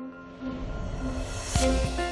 thank you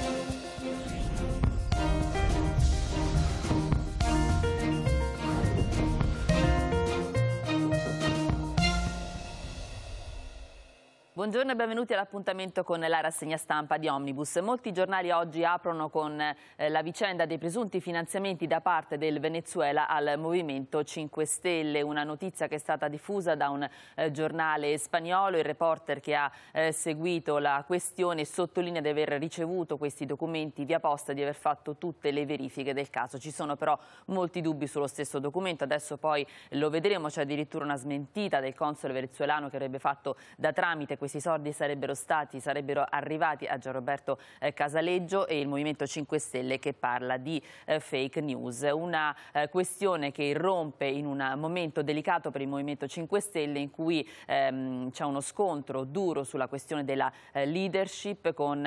Buongiorno e benvenuti all'appuntamento con la rassegna stampa di Omnibus. Molti giornali oggi aprono con eh, la vicenda dei presunti finanziamenti da parte del Venezuela al Movimento 5 Stelle, una notizia che è stata diffusa da un eh, giornale spagnolo. Il reporter che ha eh, seguito la questione sottolinea di aver ricevuto questi documenti via posta e di aver fatto tutte le verifiche del caso. Ci sono però molti dubbi sullo stesso documento, adesso poi lo vedremo, c'è addirittura una smentita del console venezuelano che avrebbe fatto da tramite questi questi soldi sarebbero stati, sarebbero arrivati a Gianroberto eh, Casaleggio e il Movimento 5 Stelle che parla di eh, fake news. Una eh, questione che irrompe in un momento delicato per il Movimento 5 Stelle in cui ehm, c'è uno scontro duro sulla questione della leadership con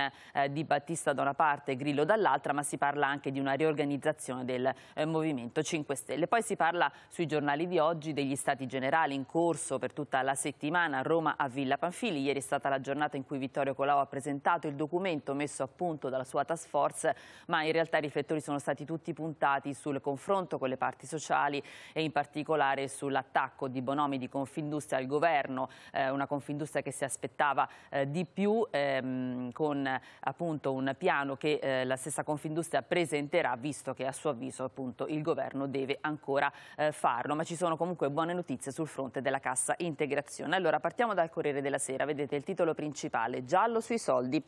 Di Battista da una parte e Grillo dall'altra, ma si parla anche di una riorganizzazione del Movimento 5 Stelle. Poi si parla sui giornali di oggi degli stati generali in corso per tutta la settimana a Roma a Villa Panfili. Ieri è stata la giornata in cui Vittorio Colau ha presentato il documento messo a punto dalla sua task force, ma in realtà i riflettori sono stati tutti puntati sul confronto con le parti sociali e in particolare sull'attacco di Bonomi di Confindustria al governo, eh, una Confindustria che si aspettava eh, di più ehm, con appunto un piano che eh, la stessa Confindustria presenterà, visto che a suo avviso appunto il governo deve ancora eh, farlo. Ma ci sono comunque buone notizie sul fronte della cassa integrazione. Allora partiamo dal Corriere della Sera, vedete Vedete il titolo principale, giallo sui soldi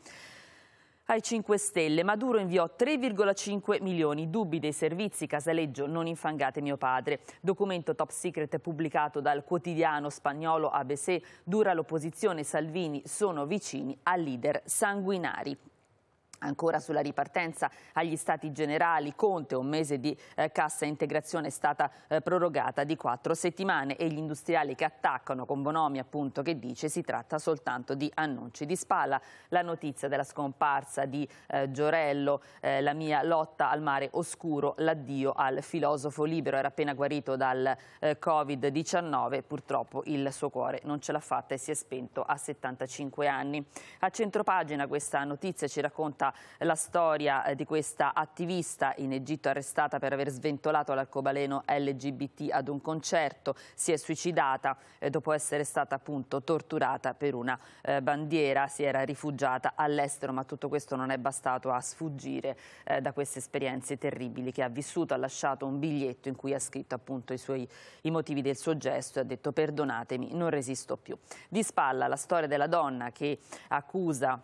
ai 5 Stelle. Maduro inviò 3,5 milioni. Dubbi dei servizi Casaleggio, non infangate mio padre. Documento top secret pubblicato dal quotidiano spagnolo ABC. Dura l'opposizione, Salvini sono vicini a leader sanguinari. Ancora sulla ripartenza agli stati generali, Conte, un mese di eh, cassa integrazione è stata eh, prorogata di quattro settimane e gli industriali che attaccano con Bonomi appunto che dice si tratta soltanto di annunci di spalla. La notizia della scomparsa di eh, Giorello, eh, la mia lotta al mare oscuro, l'addio al filosofo libero, era appena guarito dal eh, Covid-19, purtroppo il suo cuore non ce l'ha fatta e si è spento a 75 anni. A centropagina questa notizia ci racconta la storia eh, di questa attivista in Egitto arrestata per aver sventolato l'arcobaleno LGBT ad un concerto, si è suicidata eh, dopo essere stata appunto torturata per una eh, bandiera, si era rifugiata all'estero ma tutto questo non è bastato a sfuggire da queste esperienze terribili che ha vissuto, ha lasciato un biglietto in cui ha scritto appunto i, suoi, i motivi del suo gesto e ha detto perdonatemi, non resisto più. Di spalla la storia della donna che accusa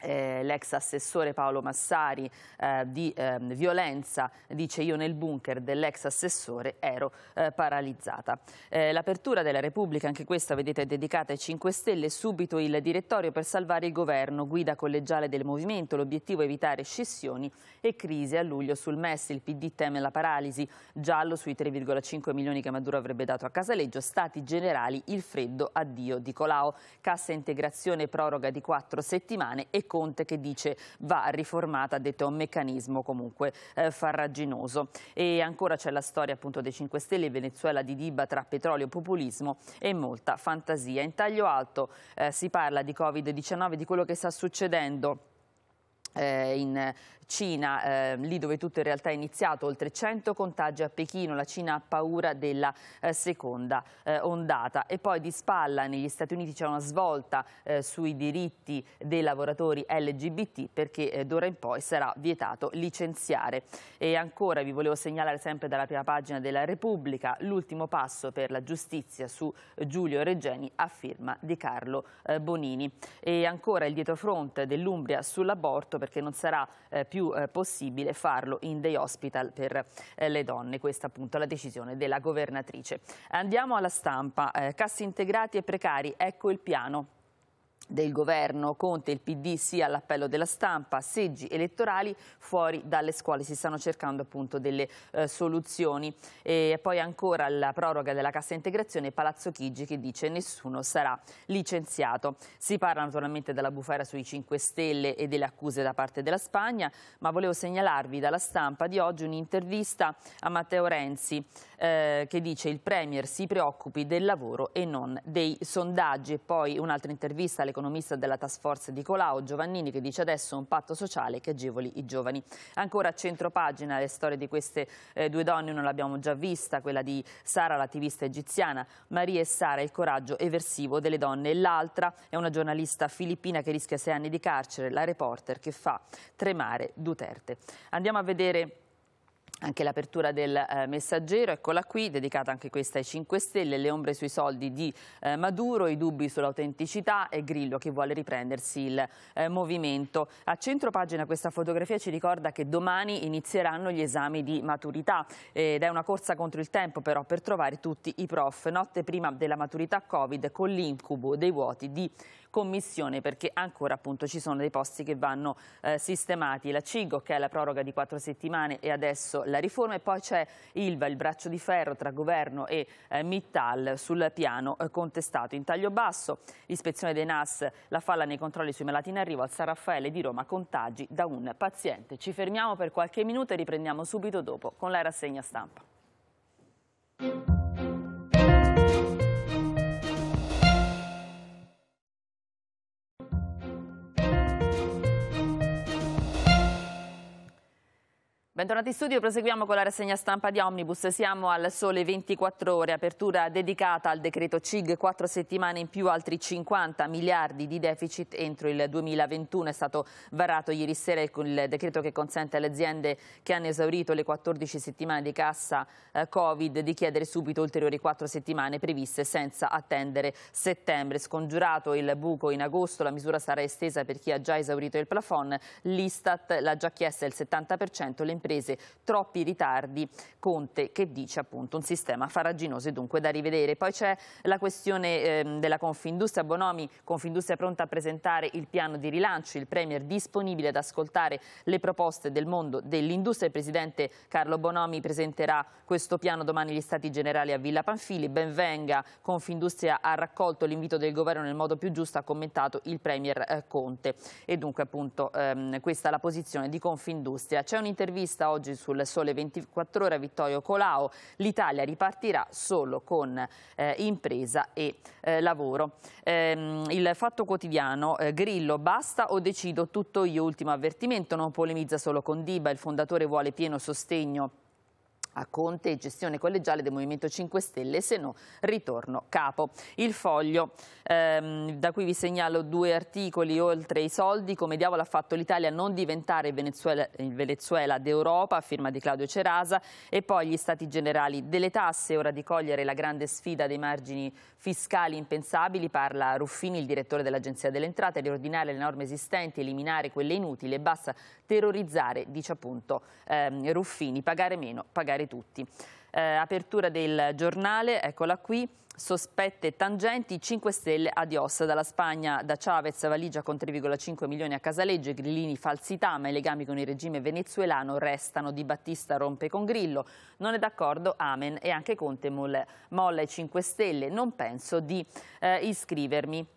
eh, l'ex assessore Paolo Massari eh, di eh, violenza, dice io nel bunker dell'ex assessore ero eh, paralizzata. Eh, l'apertura della Repubblica, anche questa vedete, è dedicata ai 5 Stelle, subito il direttorio per salvare il governo, guida collegiale del movimento, l'obiettivo è evitare scissioni e crisi a luglio sul MES, il PD teme la paralisi, giallo sui 3,5 milioni che Maduro avrebbe dato a Casaleggio, stati generali, il freddo addio di Colau, cassa integrazione proroga di 4 settimane e Conte che dice va riformata, ha detto è un meccanismo comunque eh, farraginoso. E ancora c'è la storia appunto dei 5 Stelle Venezuela di diba tra petrolio, populismo e molta fantasia. In taglio alto eh, si parla di Covid-19, di quello che sta succedendo Eh, in Cina, eh, lì dove tutto in realtà è iniziato, oltre 100 contagi a Pechino, la Cina ha paura della eh, seconda eh, ondata. E poi di spalla negli Stati Uniti c'è una svolta eh, sui diritti dei lavoratori LGBT perché eh, d'ora in poi sarà vietato licenziare. E ancora vi volevo segnalare sempre dalla prima pagina della Repubblica l'ultimo passo per la giustizia su Giulio Regeni a firma di Carlo eh, Bonini. E ancora il dietrofront dell'Umbria sull'aborto perché non sarà più più eh, possibile farlo in dei hospital per eh, le donne. Questa appunto la decisione della governatrice. Andiamo alla stampa. Eh, cassi integrati e precari, ecco il piano del governo Conte, il PD sì all'appello della stampa, seggi elettorali fuori dalle scuole, si stanno cercando appunto delle eh, soluzioni e poi ancora la proroga della cassa integrazione Palazzo Chigi che dice nessuno sarà licenziato. Si parla naturalmente della bufera sui 5 Stelle e delle accuse da parte della Spagna, ma volevo segnalarvi dalla stampa di oggi un'intervista a Matteo Renzi eh, che dice il Premier si preoccupi del lavoro e non dei sondaggi. E poi un'altra intervista all'economista della task force di Colau, Giovannini, che dice adesso un patto sociale che agevoli i giovani. Ancora a centro pagina le storie di queste eh, due donne, non l'abbiamo già vista, quella di Sara, l'attivista egiziana, Maria e Sara, il coraggio eversivo delle donne. L'altra è una giornalista filippina che rischia sei anni di carcere, la reporter che fa tremare Duterte. Andiamo a vedere anche l'apertura del eh, messaggero, eccola qui, dedicata anche questa ai 5 Stelle, le ombre sui soldi di eh, Maduro, i dubbi sull'autenticità e Grillo che vuole riprendersi il eh, movimento. A centro pagina questa fotografia ci ricorda che domani inizieranno gli esami di maturità ed è una corsa contro il tempo però per trovare tutti i prof. Notte prima della maturità Covid con l'incubo dei vuoti di commissione perché ancora appunto ci sono dei posti che vanno eh, sistemati. La CIGO che è la proroga di quattro settimane e adesso la riforma e poi c'è Ilva, il braccio di ferro tra governo e eh, Mittal sul piano eh, contestato. In taglio basso, ispezione dei NAS, la falla nei controlli sui malati in arrivo al San Raffaele di Roma, contagi da un paziente. Ci fermiamo per qualche minuto e riprendiamo subito dopo con la rassegna stampa. Bentornati in studio, proseguiamo con la rassegna stampa di Omnibus. Siamo al sole 24 ore, apertura dedicata al decreto CIG, quattro settimane in più altri 50 miliardi di deficit entro il 2021. È stato varato ieri sera il decreto che consente alle aziende che hanno esaurito le 14 settimane di cassa eh, Covid di chiedere subito ulteriori quattro settimane previste senza attendere settembre. Scongiurato il buco in agosto, la misura sarà estesa per chi ha già esaurito il plafond. L'Istat l'ha già chiesta il 70%, le imprese imprese. Troppi ritardi, Conte che dice appunto un sistema faraginoso e dunque da rivedere. Poi c'è la questione eh, della Confindustria. Bonomi, Confindustria pronta a presentare il piano di rilancio, il Premier disponibile ad ascoltare le proposte del mondo dell'industria. Il Presidente Carlo Bonomi presenterà questo piano domani agli Stati Generali a Villa Panfili. Benvenga, Confindustria ha raccolto l'invito del governo nel modo più giusto, ha commentato il Premier eh, Conte. E dunque appunto ehm, questa è la posizione di Confindustria. C'è un'intervista intervista oggi sul Sole 24 Ore a Vittorio Colau. l'Italia ripartirà solo con eh, impresa e eh, lavoro. Ehm, il Fatto Quotidiano, eh, Grillo, basta o decido tutto io, ultimo avvertimento, non polemizza solo con Diba, il fondatore vuole pieno sostegno a Conte e gestione collegiale del Movimento 5 Stelle, se no ritorno capo. Il foglio, ehm, da cui vi segnalo due articoli oltre i soldi, come diavolo ha fatto l'Italia a non diventare Venezuela, il Venezuela d'Europa, firma di Claudio Cerasa, e poi gli stati generali delle tasse, ora di cogliere la grande sfida dei margini fiscali impensabili, parla Ruffini, il direttore dell'Agenzia delle Entrate, riordinare le norme esistenti, eliminare quelle inutili, basta terrorizzare, dice appunto ehm, Ruffini, pagare meno, pagare tutti. Eh, apertura del giornale, eccola qui, sospette tangenti, 5 Stelle adios dalla Spagna, da Chavez valigia con 3,5 milioni a Casaleggio, Grillini falsità, ma i legami con il regime venezuelano restano, Di Battista rompe con Grillo, non è d'accordo Amen e anche Conte molla i 5 Stelle, non penso di eh, iscrivermi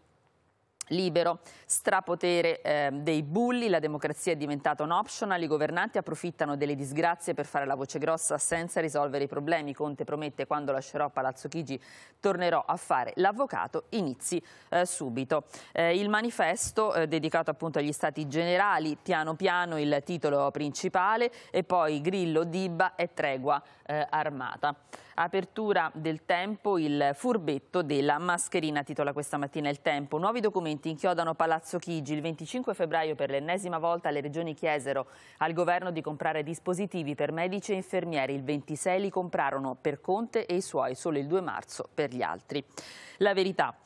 libero. Strapotere eh, dei bulli, la democrazia è diventata un optional, i governanti approfittano delle disgrazie per fare la voce grossa senza risolvere i problemi. Conte promette quando lascerò Palazzo Chigi tornerò a fare l'avvocato, inizi eh, subito. Eh, il manifesto eh, dedicato appunto agli stati generali, piano piano il titolo principale e poi Grillo, Dibba e Tregua eh, armata. Apertura del tempo, il furbetto della mascherina, titola questa mattina il tempo. Nuovi documenti inchiodano Palazzo Chigi. Il 25 febbraio per l'ennesima volta le regioni chiesero al governo di comprare dispositivi per medici e infermieri. Il 26 li comprarono per Conte e i suoi, solo il 2 marzo per gli altri. La verità.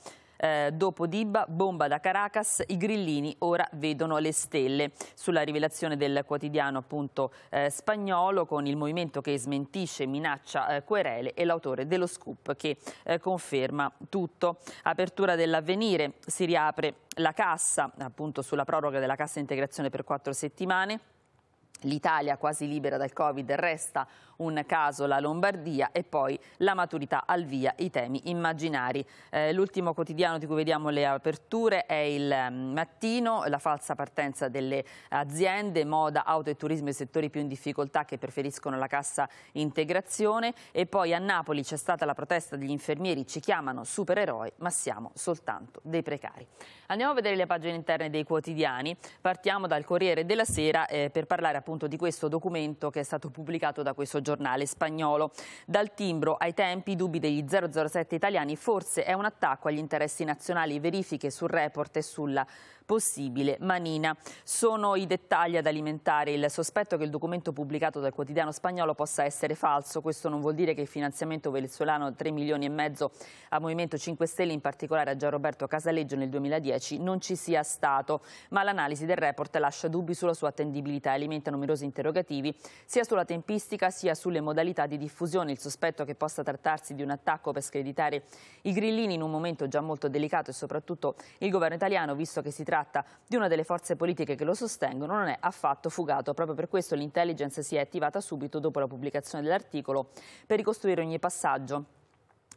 Eh, dopo Dibba, bomba da Caracas, i grillini ora vedono le stelle. Sulla rivelazione del quotidiano appunto eh, spagnolo con il movimento che smentisce, minaccia eh, querele e l'autore dello scoop che eh, conferma tutto. Apertura dell'avvenire, si riapre la cassa appunto sulla proroga della cassa integrazione per quattro settimane. L'Italia quasi libera dal Covid, resta un caso la Lombardia e poi la maturità al via, i temi immaginari. Eh, L'ultimo quotidiano di cui vediamo le aperture è il mm, mattino, la falsa partenza delle aziende, moda, auto e turismo, i settori più in difficoltà che preferiscono la cassa integrazione e poi a Napoli c'è stata la protesta degli infermieri, ci chiamano supereroi ma siamo soltanto dei precari. Andiamo a vedere le pagine interne dei quotidiani, partiamo dal Corriere della Sera eh, per parlare appunto appunto di questo documento che è stato pubblicato da questo giornale spagnolo. Dal timbro ai tempi, dubbi degli 007 italiani, forse è un attacco agli interessi nazionali, verifiche sul report e sulla possibile manina. Sono i dettagli ad alimentare il sospetto che il documento pubblicato dal quotidiano spagnolo possa essere falso. Questo non vuol dire che il finanziamento venezuelano 3 milioni e mezzo a Movimento 5 Stelle, in particolare a Gianroberto Casaleggio nel 2010, non ci sia stato. Ma l'analisi del report lascia dubbi sulla sua attendibilità e alimenta numerosi interrogativi sia sulla tempistica sia sulle modalità di diffusione. Il sospetto che possa trattarsi di un attacco per screditare i grillini in un momento già molto delicato e soprattutto il governo italiano, visto che si tratta tratta di una delle forze politiche che lo sostengono, non è affatto fugato. Proprio per questo l'intelligence si è attivata subito dopo la pubblicazione dell'articolo per ricostruire ogni passaggio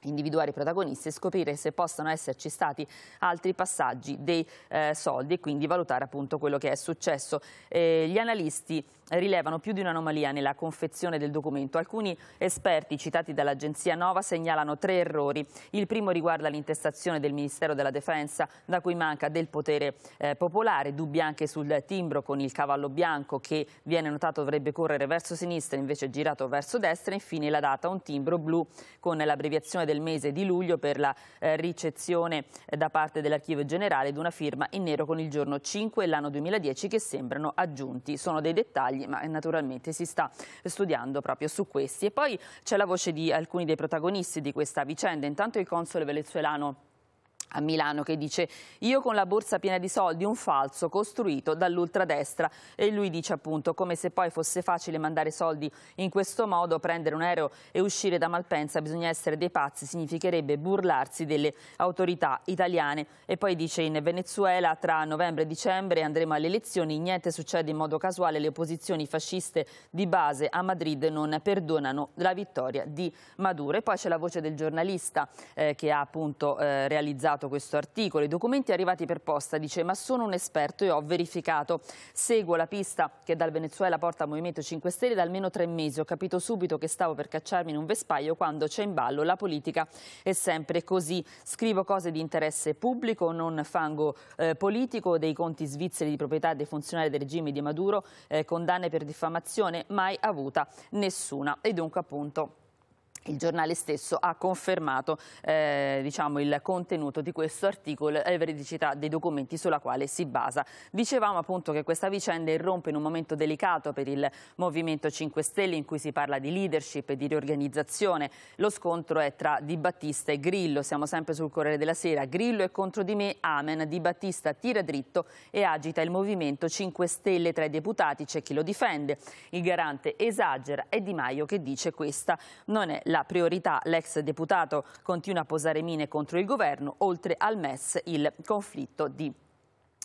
individuare i protagonisti e scoprire se possano esserci stati altri passaggi dei eh, soldi e quindi valutare appunto quello che è successo. Eh, gli analisti rilevano più di un'anomalia nella confezione del documento. Alcuni esperti citati dall'agenzia Nova segnalano tre errori. Il primo riguarda l'intestazione del Ministero della Difensa da cui manca del potere eh, popolare, dubbi anche sul timbro con il cavallo bianco che viene notato dovrebbe correre verso sinistra invece girato verso destra, e infine la data un timbro blu con l'abbreviazione del mese di luglio per la eh, ricezione eh, da parte dell'Archivio Generale di una firma in nero con il giorno 5 e l'anno 2010 che sembrano aggiunti. Sono dei dettagli ma eh, naturalmente si sta studiando proprio su questi. E poi c'è la voce di alcuni dei protagonisti di questa vicenda. Intanto il console venezuelano a Milano che dice io con la borsa piena di soldi un falso costruito dall'ultradestra e lui dice appunto come se poi fosse facile mandare soldi in questo modo prendere un aereo e uscire da Malpensa bisogna essere dei pazzi significherebbe burlarsi delle autorità italiane e poi dice in Venezuela tra novembre e dicembre andremo alle elezioni niente succede in modo casuale le opposizioni fasciste di base a Madrid non perdonano la vittoria di Maduro e poi c'è la voce del giornalista eh, che ha appunto eh, realizzato pubblicato questo articolo. I documenti arrivati per posta, dice, ma sono un esperto e ho verificato. Seguo la pista che dal Venezuela porta al Movimento 5 Stelle da almeno tre mesi. Ho capito subito che stavo per cacciarmi in un vespaio quando c'è in ballo la politica. È sempre così. Scrivo cose di interesse pubblico, non fango eh, politico, dei conti svizzeri di proprietà dei funzionari del regime di Maduro, eh, condanne per diffamazione mai avuta nessuna. E dunque appunto il giornale stesso ha confermato eh, diciamo, il contenuto di questo articolo e eh, la veridicità dei documenti sulla quale si basa. Dicevamo appunto che questa vicenda irrompe in un momento delicato per il Movimento 5 Stelle in cui si parla di leadership e di riorganizzazione. Lo scontro è tra Di Battista e Grillo, siamo sempre sul Corriere della Sera. Grillo è contro di me, amen. Di Battista tira dritto e agita il Movimento 5 Stelle. Tra i deputati c'è chi lo difende. Il garante esagera e Di Maio che dice questa non è la la priorità, l'ex deputato continua a posare mine contro il governo, oltre al MES il conflitto di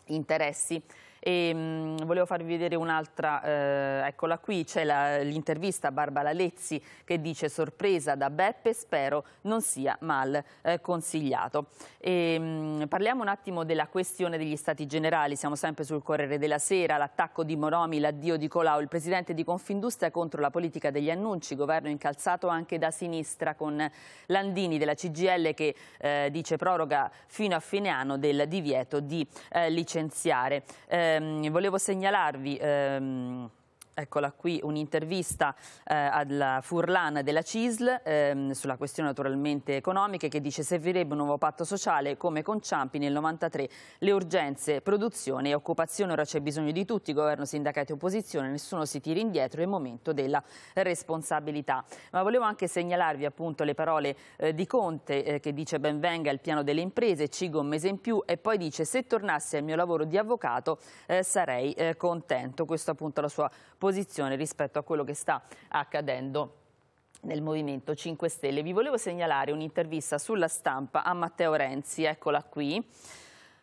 interessi. E, ehm, mh, volevo farvi vedere un'altra, eh, eccola qui, c'è l'intervista a Barbara Lezzi che dice sorpresa da Beppe, spero non sia mal eh, consigliato. E, ehm, mh, parliamo un attimo della questione degli stati generali, siamo sempre sul Corriere della Sera, l'attacco di Moromi, l'addio di Colau, il presidente di Confindustria contro la politica degli annunci, governo incalzato anche da sinistra con Landini della CGL che eh, dice proroga fino a fine anno del divieto di eh, licenziare. Eh, Ehm, volevo segnalarvi... Ehm, Eccola qui un'intervista eh, alla Furlan della CISL ehm, sulla questione naturalmente economica che dice servirebbe un nuovo patto sociale come con Ciampi nel 93 le urgenze, produzione e occupazione ora c'è bisogno di tutti, governo, sindacati e opposizione, nessuno si tira indietro, è il momento della responsabilità. Ma volevo anche segnalarvi appunto le parole eh, di Conte eh, che dice benvenga il piano delle imprese, cigo un mese in più e poi dice se tornassi al mio lavoro di avvocato eh, sarei eh, contento, questo appunto la sua posizione posizione rispetto a quello che sta accadendo nel Movimento 5 Stelle. Vi volevo segnalare un'intervista sulla stampa a Matteo Renzi, eccola qui.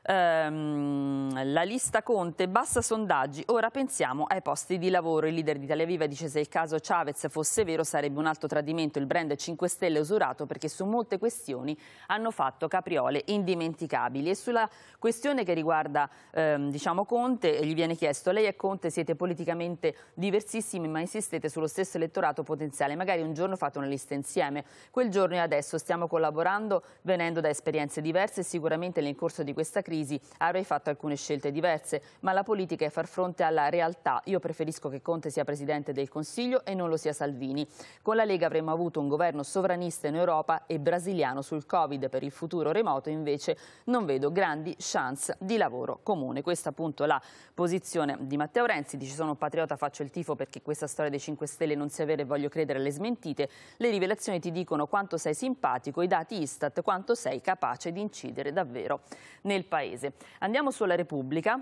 Ehm, la lista Conte, bassa sondaggi, ora pensiamo ai posti di lavoro. Il leader di Italia Viva dice se il caso Chavez fosse vero sarebbe un alto tradimento il brand 5 Stelle usurato perché su molte questioni hanno fatto capriole indimenticabili. E sulla questione che riguarda ehm, diciamo Conte gli viene chiesto lei e Conte siete politicamente diversissimi ma insistete sullo stesso elettorato potenziale, magari un giorno fate una lista insieme. Quel giorno e adesso stiamo collaborando venendo da esperienze diverse e sicuramente nel corso di questa crisi crisi avrei fatto alcune scelte diverse, ma la politica è far fronte alla realtà. Io preferisco che Conte sia Presidente del Consiglio e non lo sia Salvini. Con la Lega avremmo avuto un governo sovranista in Europa e brasiliano sul Covid. Per il futuro remoto invece non vedo grandi chance di lavoro comune. Questa appunto la posizione di Matteo Renzi. Dice sono patriota, faccio il tifo perché questa storia dei 5 Stelle non sia vera e voglio credere alle smentite. Le rivelazioni ti dicono quanto sei simpatico, i dati Istat, quanto sei capace di incidere davvero nel paese. Paese. Andiamo sulla Repubblica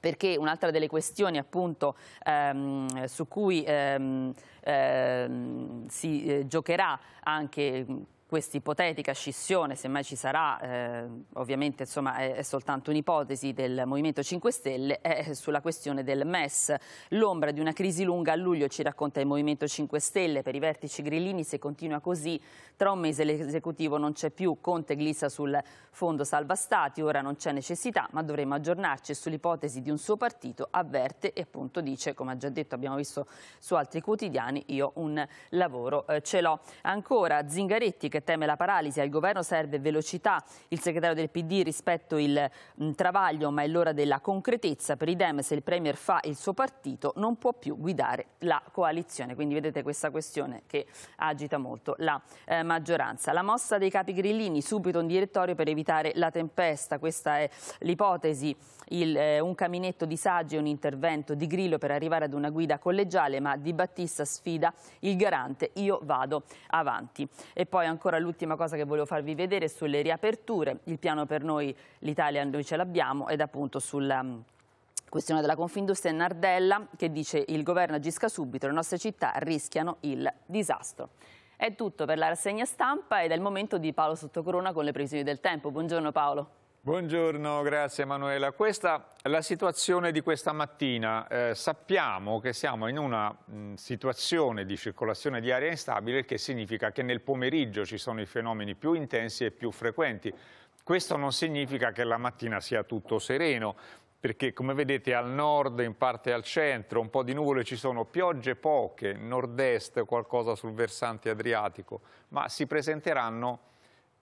perché un'altra delle questioni appunto, ehm, su cui ehm, ehm, si eh, giocherà anche questa ipotetica scissione, semmai ci sarà, eh, ovviamente insomma, è, è soltanto un'ipotesi del Movimento 5 Stelle, è sulla questione del MES. L'ombra di una crisi lunga a luglio ci racconta il Movimento 5 Stelle, per i vertici grillini se continua così tra un mese l'esecutivo non c'è più, Conte glissa sul fondo salva stati, ora non c'è necessità ma dovremo aggiornarci sull'ipotesi di un suo partito, avverte e appunto dice, come ha già detto abbiamo visto su altri quotidiani, io un lavoro eh, ce l'ho. Ancora Zingaretti che teme la paralisi. Al governo serve velocità. Il segretario del PD rispetto il mh, travaglio, ma è l'ora della concretezza. Per i Dem, se il Premier fa il suo partito, non può più guidare la coalizione. Quindi vedete questa questione che agita molto la eh, maggioranza. La mossa dei capi grillini, subito un direttorio per evitare la tempesta. Questa è l'ipotesi. Eh, un caminetto di saggi e un intervento di grillo per arrivare ad una guida collegiale, ma Di Battista sfida il garante. Io vado avanti. E poi ancora ancora l'ultima cosa che volevo farvi vedere sulle riaperture. Il piano per noi, l'Italia, noi ce l'abbiamo, ed appunto sulla mm, questione della Confindustria in Nardella che dice il governo agisca subito, le nostre città rischiano il disastro. È tutto per la rassegna stampa ed è il momento di Paolo Sottocorona con le previsioni del tempo. Buongiorno Paolo. Buongiorno, grazie Emanuela. Questa è la situazione di questa mattina. Eh, sappiamo che siamo in una mh, mm, situazione di circolazione di aria instabile, il che significa che nel pomeriggio ci sono i fenomeni più intensi e più frequenti. Questo non significa che la mattina sia tutto sereno, perché come vedete al nord, in parte al centro, un po' di nuvole ci sono, piogge poche, nord-est, qualcosa sul versante adriatico, ma si presenteranno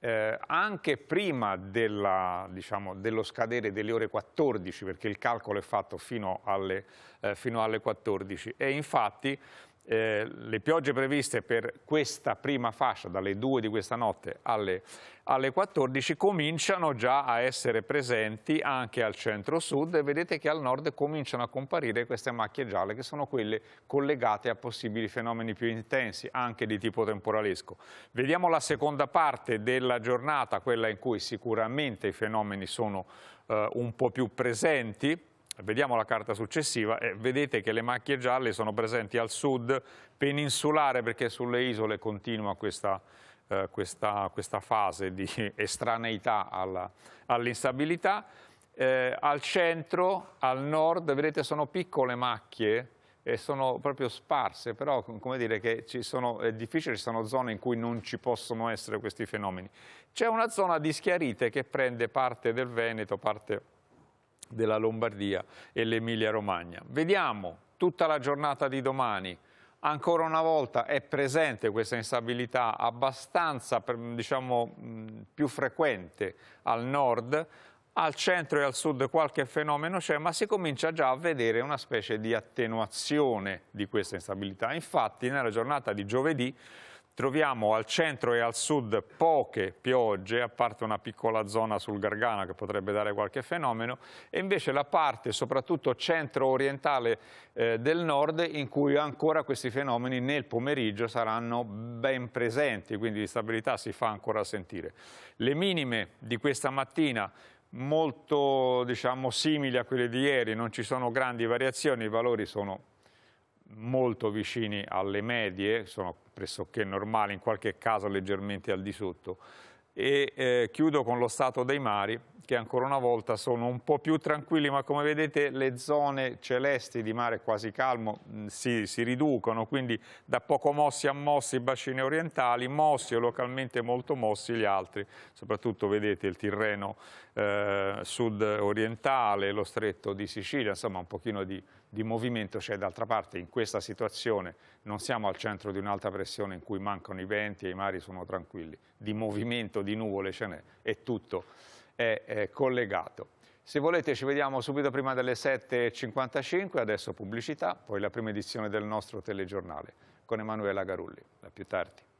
eh, anche prima della, diciamo, dello scadere delle ore 14, perché il calcolo è fatto fino alle, eh, fino alle 14 e infatti eh, le piogge previste per questa prima fascia, dalle 2 di questa notte alle, alle 14, cominciano già a essere presenti anche al centro-sud e vedete che al nord cominciano a comparire queste macchie gialle che sono quelle collegate a possibili fenomeni più intensi, anche di tipo temporalesco. Vediamo la seconda parte della giornata, quella in cui sicuramente i fenomeni sono eh, un po' più presenti, Vediamo la carta successiva e vedete che le macchie gialle sono presenti al sud peninsulare perché sulle isole continua questa, eh, questa, questa fase di estraneità all'instabilità. All eh, al centro, al nord, vedete sono piccole macchie e sono proprio sparse, però come dire che sono, è difficile, ci sono zone in cui non ci possono essere questi fenomeni. C'è una zona di schiarite che prende parte del Veneto, parte della Lombardia e l'Emilia Romagna. Vediamo tutta la giornata di domani. Ancora una volta è presente questa instabilità abbastanza diciamo, più frequente al nord, al centro e al sud qualche fenomeno c'è, ma si comincia già a vedere una specie di attenuazione di questa instabilità. Infatti nella giornata di giovedì Troviamo al centro e al sud poche piogge, a parte una piccola zona sul Gargano che potrebbe dare qualche fenomeno, e invece la parte soprattutto centro-orientale eh, del nord in cui ancora questi fenomeni nel pomeriggio saranno ben presenti, quindi l'instabilità si fa ancora sentire. Le minime di questa mattina molto diciamo, simili a quelle di ieri, non ci sono grandi variazioni, i valori sono molto vicini alle medie, sono pressoché normali, in qualche caso leggermente al di sotto. E eh, chiudo con lo stato dei mari, che ancora una volta sono un po' più tranquilli, ma come vedete le zone celesti di mare quasi calmo mm, si, si, riducono, quindi da poco mossi a mossi i bacini orientali, mossi o localmente molto mossi gli altri, soprattutto vedete il Tirreno eh, sud-orientale, lo stretto di Sicilia, insomma un pochino di di movimento c'è. Cioè, d'altra parte in questa situazione non siamo al centro di un'alta pressione in cui mancano i venti e i mari sono tranquilli. Di movimento, di nuvole ce n'è e tutto è, è collegato. Se volete ci vediamo subito prima delle 7.55, adesso pubblicità, poi la prima edizione del nostro telegiornale con Emanuela Garulli. A più tardi.